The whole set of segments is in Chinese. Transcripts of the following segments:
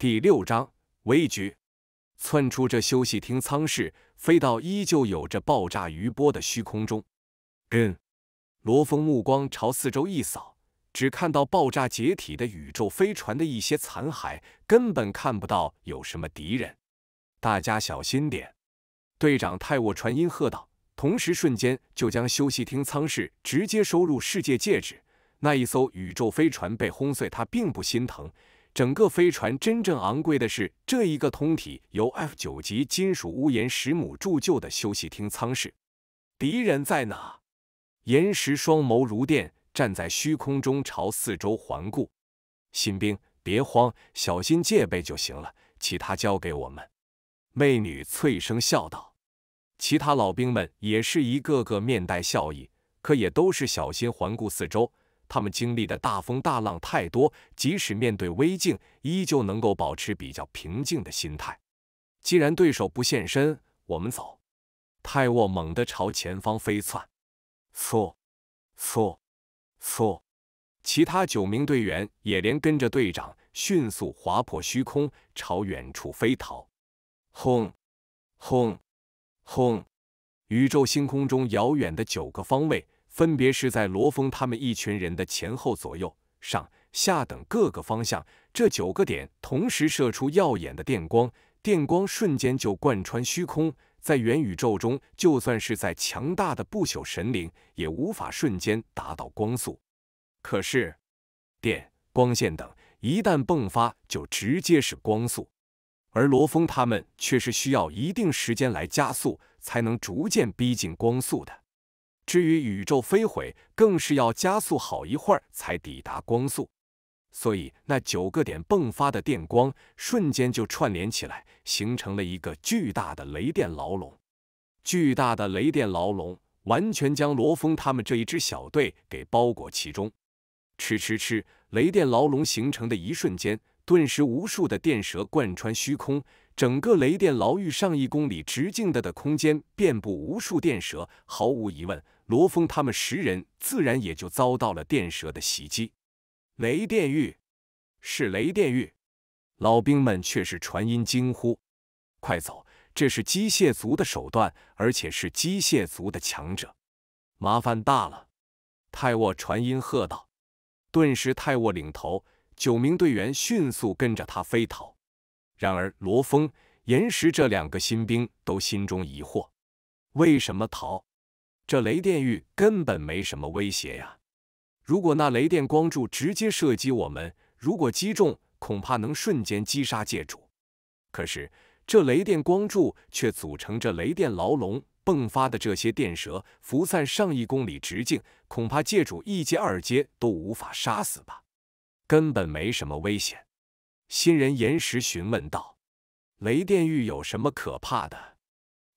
第六章危局，窜出这休息厅舱室，飞到依旧有着爆炸余波的虚空中。跟罗峰目光朝四周一扫，只看到爆炸解体的宇宙飞船的一些残骸，根本看不到有什么敌人。大家小心点！队长泰沃传音喝道，同时瞬间就将休息厅舱室直接收入世界戒指。那一艘宇宙飞船被轰碎，他并不心疼。整个飞船真正昂贵的是这一个通体由 F 九级金属屋檐石母铸就的休息厅舱室。敌人在哪？岩石双眸如电，站在虚空中朝四周环顾。新兵，别慌，小心戒备就行了，其他交给我们。魅女脆声笑道。其他老兵们也是一个个面带笑意，可也都是小心环顾四周。他们经历的大风大浪太多，即使面对危境，依旧能够保持比较平静的心态。既然对手不现身，我们走。泰沃猛地朝前方飞窜，嗖嗖嗖，其他九名队员也连跟着队长迅速划破虚空，朝远处飞逃。轰轰轰，宇宙星空中遥远的九个方位。分别是在罗峰他们一群人的前后左右、上下等各个方向，这九个点同时射出耀眼的电光，电光瞬间就贯穿虚空。在元宇宙中，就算是在强大的不朽神灵，也无法瞬间达到光速。可是，电光线等一旦迸发，就直接是光速，而罗峰他们却是需要一定时间来加速，才能逐渐逼近光速的。至于宇宙飞毁，更是要加速好一会儿才抵达光速，所以那九个点迸发的电光，瞬间就串联起来，形成了一个巨大的雷电牢笼。巨大的雷电牢笼完全将罗峰他们这一支小队给包裹其中。吃吃吃！雷电牢笼形成的一瞬间，顿时无数的电蛇贯穿虚空，整个雷电牢狱上亿公里直径的的空间遍布无数电蛇，毫无疑问。罗峰他们十人自然也就遭到了电蛇的袭击。雷电狱，是雷电狱，老兵们却是传音惊呼：“快走！这是机械族的手段，而且是机械族的强者，麻烦大了！”泰沃传音喝道。顿时，泰沃领头，九名队员迅速跟着他飞逃。然而，罗峰、岩石这两个新兵都心中疑惑：为什么逃？这雷电狱根本没什么威胁呀！如果那雷电光柱直接射击我们，如果击中，恐怕能瞬间击杀界主。可是这雷电光柱却组成这雷电牢笼，迸发的这些电蛇，浮散上亿公里直径，恐怕界主一阶、二阶都无法杀死吧？根本没什么危险。新人岩石询问道：“雷电狱有什么可怕的？”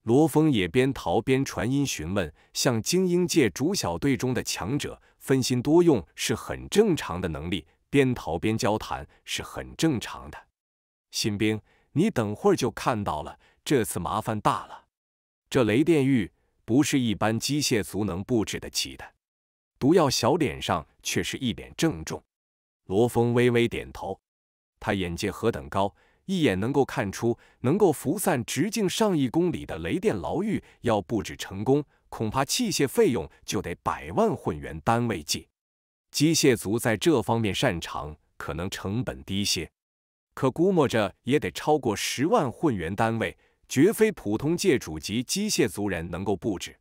罗峰也边逃边传音询问，向精英界主小队中的强者分心多用是很正常的能力，边逃边交谈是很正常的。新兵，你等会儿就看到了，这次麻烦大了。这雷电玉不是一般机械族能布置得起的。毒药小脸上却是一脸郑重。罗峰微微点头，他眼界何等高。一眼能够看出，能够辐散直径上亿公里的雷电牢狱，要布置成功，恐怕器械费用就得百万混元单位计。机械族在这方面擅长，可能成本低些，可估摸着也得超过十万混元单位，绝非普通界主级机械族人能够布置。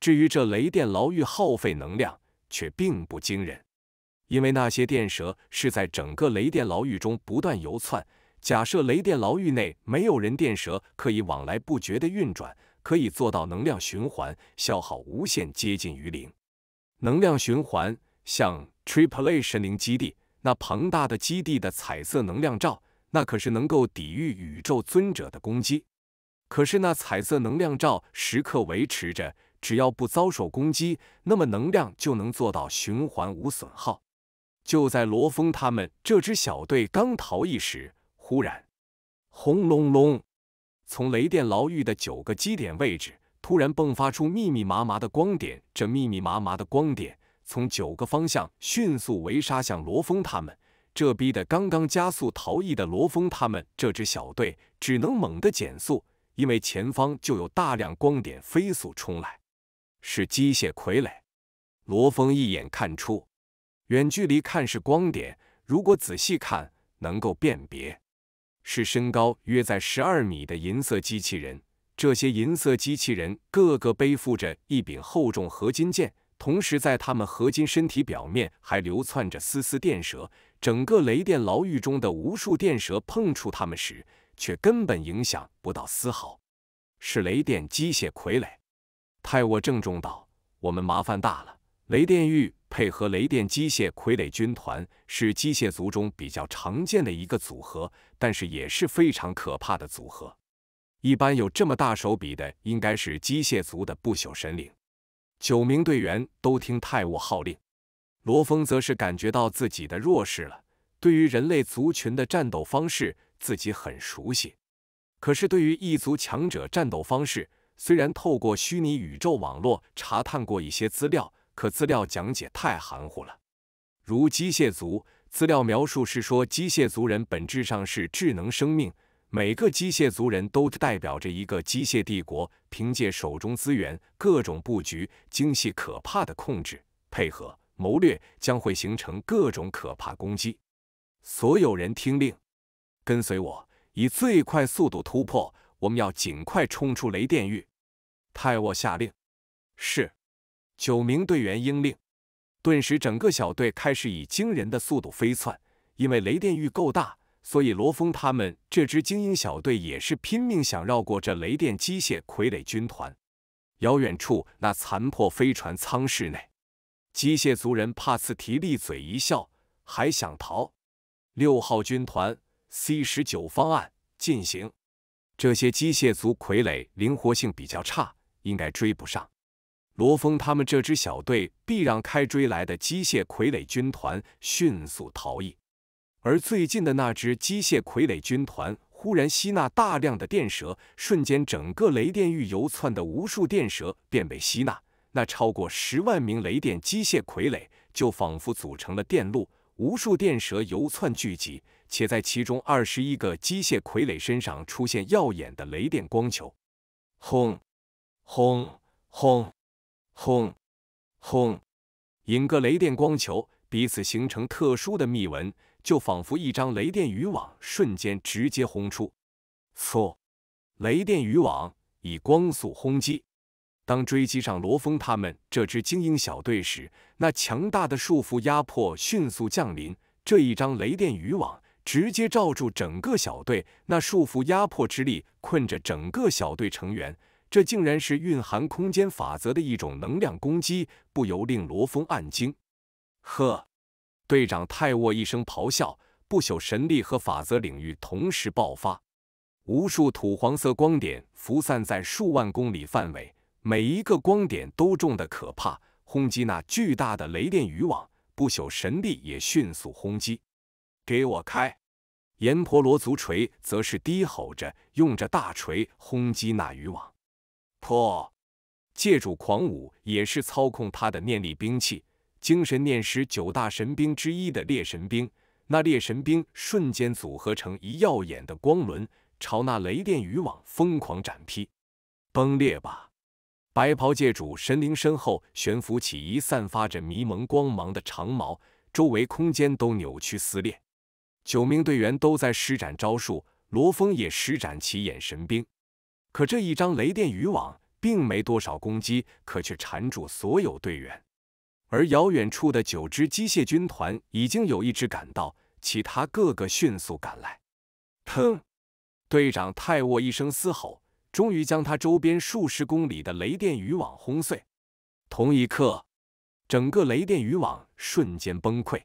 至于这雷电牢狱耗费能量，却并不惊人，因为那些电蛇是在整个雷电牢狱中不断游窜。假设雷电牢狱内没有人，电蛇可以往来不绝的运转，可以做到能量循环，消耗无限接近于零。能量循环像 Triple A 神灵基地那庞大的基地的彩色能量罩，那可是能够抵御宇宙尊者的攻击。可是那彩色能量罩时刻维持着，只要不遭受攻击，那么能量就能做到循环无损耗。就在罗峰他们这支小队刚逃逸时。忽然，轰隆隆！从雷电牢狱的九个基点位置，突然迸发出密密麻麻的光点。这密密麻麻的光点，从九个方向迅速围杀向罗峰他们。这逼得刚刚加速逃逸的罗峰他们这支小队，只能猛地减速，因为前方就有大量光点飞速冲来。是机械傀儡。罗峰一眼看出，远距离看是光点，如果仔细看，能够辨别。是身高约在十二米的银色机器人，这些银色机器人个个背负着一柄厚重合金剑，同时在他们合金身体表面还流窜着丝丝电蛇。整个雷电牢狱中的无数电蛇碰触他们时，却根本影响不到丝毫。是雷电机械傀儡，泰沃郑重道：“我们麻烦大了，雷电狱。”配合雷电机械傀儡军团是机械族中比较常见的一个组合，但是也是非常可怕的组合。一般有这么大手笔的，应该是机械族的不朽神灵。九名队员都听泰沃号令，罗峰则是感觉到自己的弱势了。对于人类族群的战斗方式，自己很熟悉，可是对于异族强者战斗方式，虽然透过虚拟宇宙网络查探过一些资料。可资料讲解太含糊了，如机械族资料描述是说，机械族人本质上是智能生命，每个机械族人都代表着一个机械帝国，凭借手中资源、各种布局、精细可怕的控制配合谋略，将会形成各种可怕攻击。所有人听令，跟随我，以最快速度突破，我们要尽快冲出雷电域。泰沃下令。是。九名队员应令，顿时整个小队开始以惊人的速度飞窜。因为雷电域够大，所以罗峰他们这支精英小队也是拼命想绕过这雷电机械傀儡军团。遥远处那残破飞船舱室内，机械族人帕斯提利嘴一笑，还想逃。六号军团 C 十九方案进行。这些机械族傀儡灵活性比较差，应该追不上。罗峰他们这支小队必让开追来的机械傀儡军团迅速逃逸，而最近的那支机械傀儡军团忽然吸纳大量的电蛇，瞬间整个雷电域游窜的无数电蛇便被吸纳。那超过十万名雷电机械傀儡就仿佛组成了电路，无数电蛇游窜聚集，且在其中二十一个机械傀儡身上出现耀眼的雷电光球，轰轰轰！轰，轰！引个雷电光球，彼此形成特殊的密纹，就仿佛一张雷电渔网，瞬间直接轰出。嗖，雷电渔网以光速轰击。当追击上罗峰他们这支精英小队时，那强大的束缚压迫迅速降临。这一张雷电渔网直接罩住整个小队，那束缚压迫之力困着整个小队成员。这竟然是蕴含空间法则的一种能量攻击，不由令罗峰暗惊。呵，队长泰沃一声咆哮，不朽神力和法则领域同时爆发，无数土黄色光点浮散在数万公里范围，每一个光点都重的可怕，轰击那巨大的雷电渔网。不朽神力也迅速轰击，给我开！阎婆罗族锤则是低吼着，用着大锤轰击那渔网。破！界主狂舞也是操控他的念力兵器，精神念师九大神兵之一的猎神兵。那猎神兵瞬间组合成一耀眼的光轮，朝那雷电渔网疯狂斩劈。崩裂吧！白袍界主神灵身后悬浮起一散发着迷蒙光芒的长矛，周围空间都扭曲撕裂。九名队员都在施展招数，罗峰也施展起眼神兵。可这一张雷电渔网并没多少攻击，可却缠住所有队员。而遥远处的九只机械军团已经有一只赶到，其他各个迅速赶来。砰！队长泰沃一声嘶吼，终于将他周边数十公里的雷电渔网轰碎。同一刻，整个雷电渔网瞬间崩溃。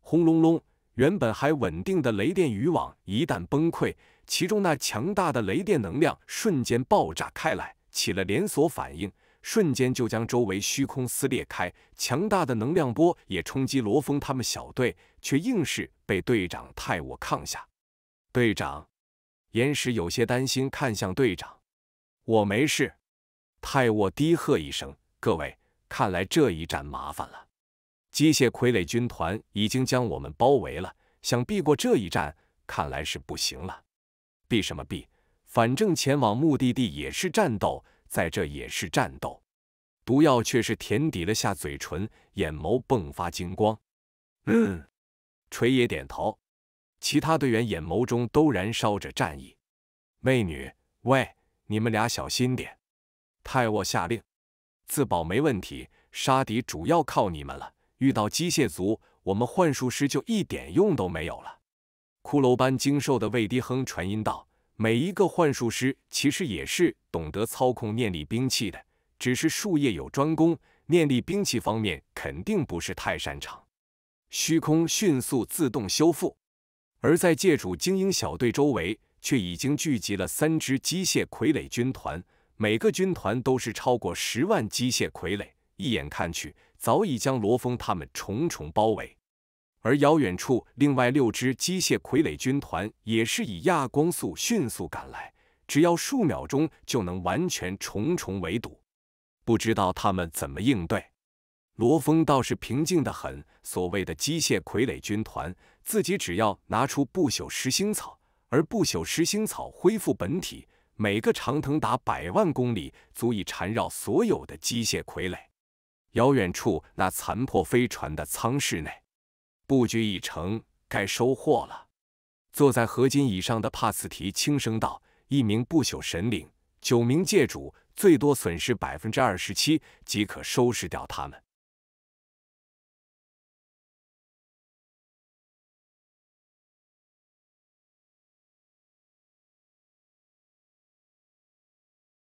轰隆隆！原本还稳定的雷电渔网一旦崩溃，其中那强大的雷电能量瞬间爆炸开来，起了连锁反应，瞬间就将周围虚空撕裂开，强大的能量波也冲击罗峰他们小队，却硬是被队长泰沃抗下。队长，岩石有些担心，看向队长：“我没事。”泰沃低喝一声：“各位，看来这一战麻烦了。”机械傀儡军团已经将我们包围了，想避过这一战，看来是不行了。避什么避？反正前往目的地也是战斗，在这也是战斗。毒药却是舔抵了下嘴唇，眼眸迸发金光。嗯。锤爷点头，其他队员眼眸中都燃烧着战意。媚女，喂，你们俩小心点。泰沃下令，自保没问题，杀敌主要靠你们了。遇到机械族，我们幻术师就一点用都没有了。骷髅般精瘦的魏迪哼传音道：“每一个幻术师其实也是懂得操控念力兵器的，只是术业有专攻，念力兵器方面肯定不是太擅长。”虚空迅速自动修复，而在界主精英小队周围，却已经聚集了三支机械傀儡军团，每个军团都是超过十万机械傀儡，一眼看去。早已将罗峰他们重重包围，而遥远处另外六支机械傀儡军团也是以亚光速迅速赶来，只要数秒钟就能完全重重围堵，不知道他们怎么应对。罗峰倒是平静的很，所谓的机械傀儡军团，自己只要拿出不朽石星草，而不朽石星草恢复本体，每个长腾达百万公里，足以缠绕所有的机械傀儡。遥远处，那残破飞船的舱室内，布局已成，该收获了。坐在合金椅上的帕斯提轻声道：“一名不朽神灵，九名界主，最多损失百分之二十七，即可收拾掉他们。”